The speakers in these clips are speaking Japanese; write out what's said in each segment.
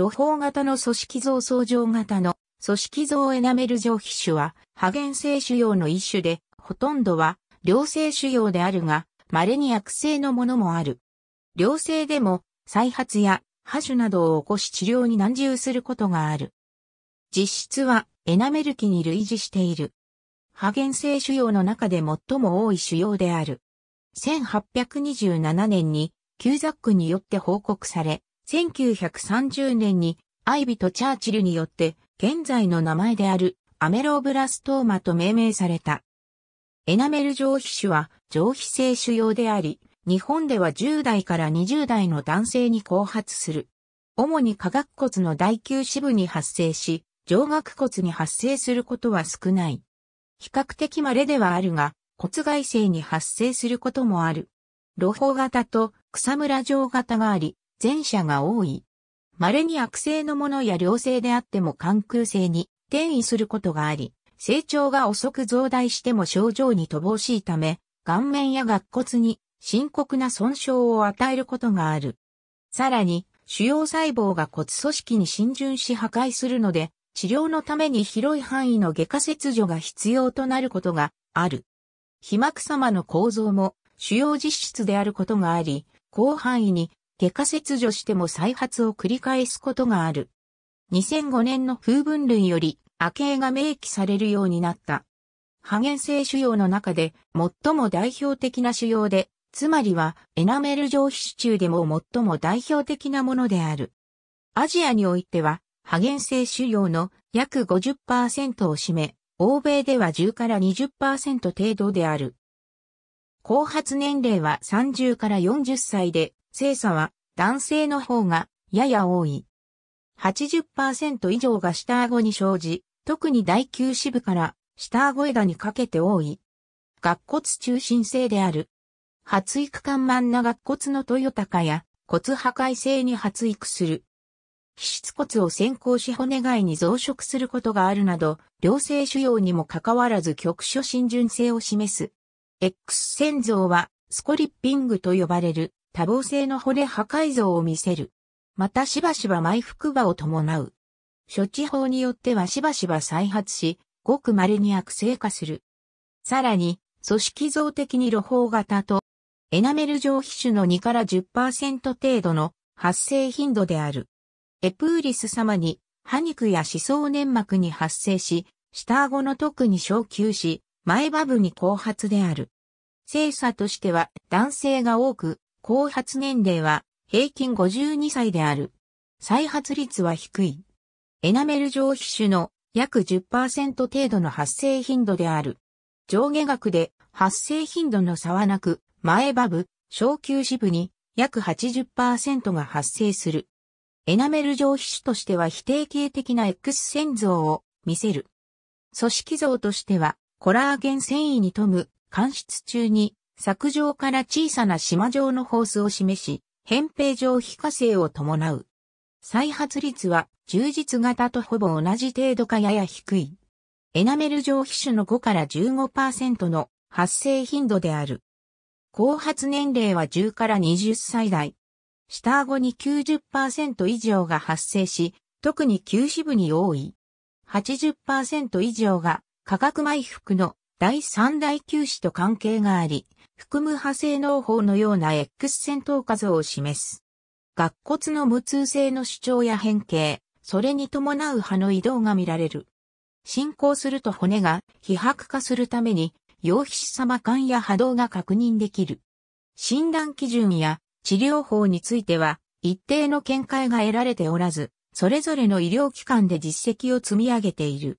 露胞型の組織像相乗型の組織像エナメル上皮種は、破原性腫瘍の一種で、ほとんどは良性腫瘍であるが、稀に悪性のものもある。良性でも再発や破種などを起こし治療に難重することがある。実質はエナメル期に類似している。破原性腫瘍の中で最も多い腫瘍である。1827年に、旧ザックによって報告され、1930年にアイビとチャーチルによって現在の名前であるアメロブラストーマと命名された。エナメル上皮腫は上皮性腫瘍であり、日本では10代から20代の男性に後発する。主に下顎骨の第9支部に発生し、上顎骨に発生することは少ない。比較的稀ではあるが、骨外性に発生することもある。露胞型と草むら状型があり、前者が多い。稀に悪性のものや良性であっても肝空性に転移することがあり、成長が遅く増大しても症状に乏しいため、顔面や顎骨に深刻な損傷を与えることがある。さらに、主要細胞が骨組織に浸潤し破壊するので、治療のために広い範囲の外科切除が必要となることがある。皮膜様の構造も主要実質であることがあり、広範囲に外科切除しても再発を繰り返すことがある。2005年の風分類より、亜形が明記されるようになった。破源性腫瘍の中で最も代表的な腫瘍で、つまりはエナメル上皮中でも最も代表的なものである。アジアにおいては、破源性腫瘍の約50%を占め、欧米では10から20%程度である。後発年齢は30から40歳で、性差は男性の方がやや多い。80%以上が下顎に生じ、特に第9支部から下顎枝にかけて多い。顎骨中心性である。発育緩慢な顎骨の豊高や骨破壊性に発育する。皮質骨を先行し骨外に増殖することがあるなど、良性腫瘍にもかかわらず局所浸潤性を示す X 線像はスコリッピングと呼ばれる多房性の骨破壊像を見せる。またしばしば埋伏場を伴う。処置法によってはしばしば再発し、ごく稀に悪性化する。さらに、組織像的に露胞型と、エナメル上皮種の2から10%程度の発生頻度である。エプーリス様に、歯肉や歯槽粘膜に発生し、下顎の特に小球し、前バブに後発である。精査としては男性が多く、後発年齢は平均52歳である。再発率は低い。エナメル上皮種の約10%程度の発生頻度である。上下額で発生頻度の差はなく、前バブ、小球支部に約80%が発生する。エナメル上皮種としては否定形的な X 線像を見せる。組織像としてはコラーゲン繊維に富む、間質中に、削状から小さな島状のホースを示し、扁平状非化性を伴う。再発率は、充実型とほぼ同じ程度かやや低い。エナメル状皮種の5から15%の発生頻度である。後発年齢は10から20歳代。下顎に90%以上が発生し、特に旧支部に多い。80%以上が科学埋伏の第三大休止と関係があり、含む派生農法のような X 線等画像を示す。学骨の無痛性の主張や変形、それに伴う歯の移動が見られる。進行すると骨が被迫化するために、陽皮質様感や波動が確認できる。診断基準や治療法については、一定の見解が得られておらず、それぞれの医療機関で実績を積み上げている。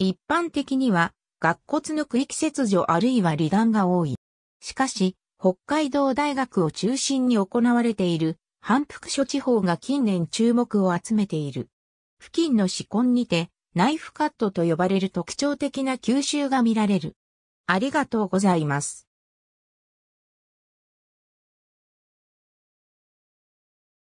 一般的には、学骨の区域切除あるいは離断が多い。しかし、北海道大学を中心に行われている反復処置法が近年注目を集めている。付近の歯根にて、ナイフカットと呼ばれる特徴的な吸収が見られる。ありがとうございます。